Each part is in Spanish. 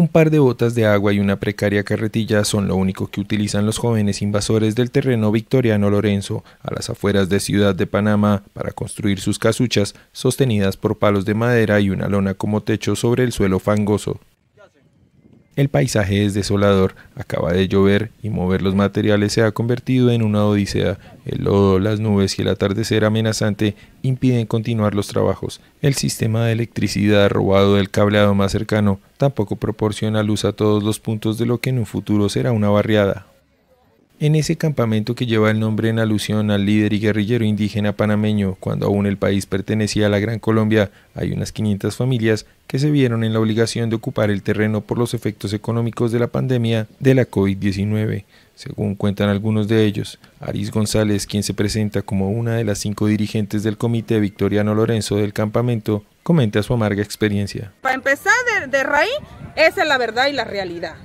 Un par de botas de agua y una precaria carretilla son lo único que utilizan los jóvenes invasores del terreno victoriano Lorenzo, a las afueras de Ciudad de Panamá, para construir sus casuchas, sostenidas por palos de madera y una lona como techo sobre el suelo fangoso. El paisaje es desolador, acaba de llover y mover los materiales se ha convertido en una odisea. El lodo, las nubes y el atardecer amenazante impiden continuar los trabajos. El sistema de electricidad robado del cableado más cercano tampoco proporciona luz a todos los puntos de lo que en un futuro será una barriada, en ese campamento que lleva el nombre en alusión al líder y guerrillero indígena panameño, cuando aún el país pertenecía a la Gran Colombia, hay unas 500 familias que se vieron en la obligación de ocupar el terreno por los efectos económicos de la pandemia de la COVID-19. Según cuentan algunos de ellos, Aris González, quien se presenta como una de las cinco dirigentes del Comité Victoriano Lorenzo del campamento, comenta su amarga experiencia. Para empezar de, de raíz, esa es la verdad y la realidad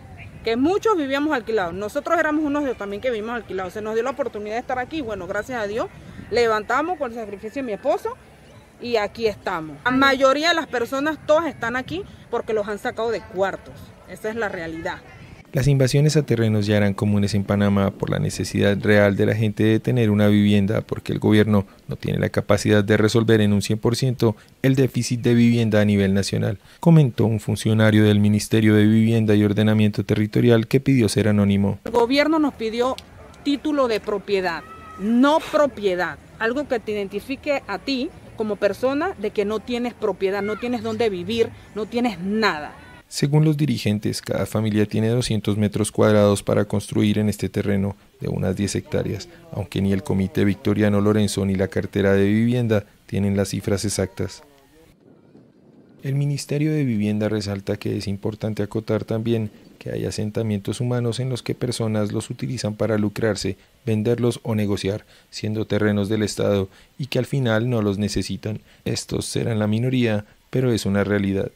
que muchos vivíamos alquilados. Nosotros éramos unos de, también que vivimos alquilados. Se nos dio la oportunidad de estar aquí. Bueno, gracias a Dios, levantamos con el sacrificio de mi esposo y aquí estamos. La mayoría de las personas, todas están aquí porque los han sacado de cuartos. Esa es la realidad. Las invasiones a terrenos ya eran comunes en Panamá por la necesidad real de la gente de tener una vivienda porque el gobierno no tiene la capacidad de resolver en un 100% el déficit de vivienda a nivel nacional, comentó un funcionario del Ministerio de Vivienda y Ordenamiento Territorial que pidió ser anónimo. El gobierno nos pidió título de propiedad, no propiedad, algo que te identifique a ti como persona de que no tienes propiedad, no tienes dónde vivir, no tienes nada. Según los dirigentes, cada familia tiene 200 metros cuadrados para construir en este terreno de unas 10 hectáreas, aunque ni el Comité Victoriano Lorenzo ni la cartera de vivienda tienen las cifras exactas. El Ministerio de Vivienda resalta que es importante acotar también que hay asentamientos humanos en los que personas los utilizan para lucrarse, venderlos o negociar, siendo terrenos del Estado, y que al final no los necesitan. Estos serán la minoría, pero es una realidad.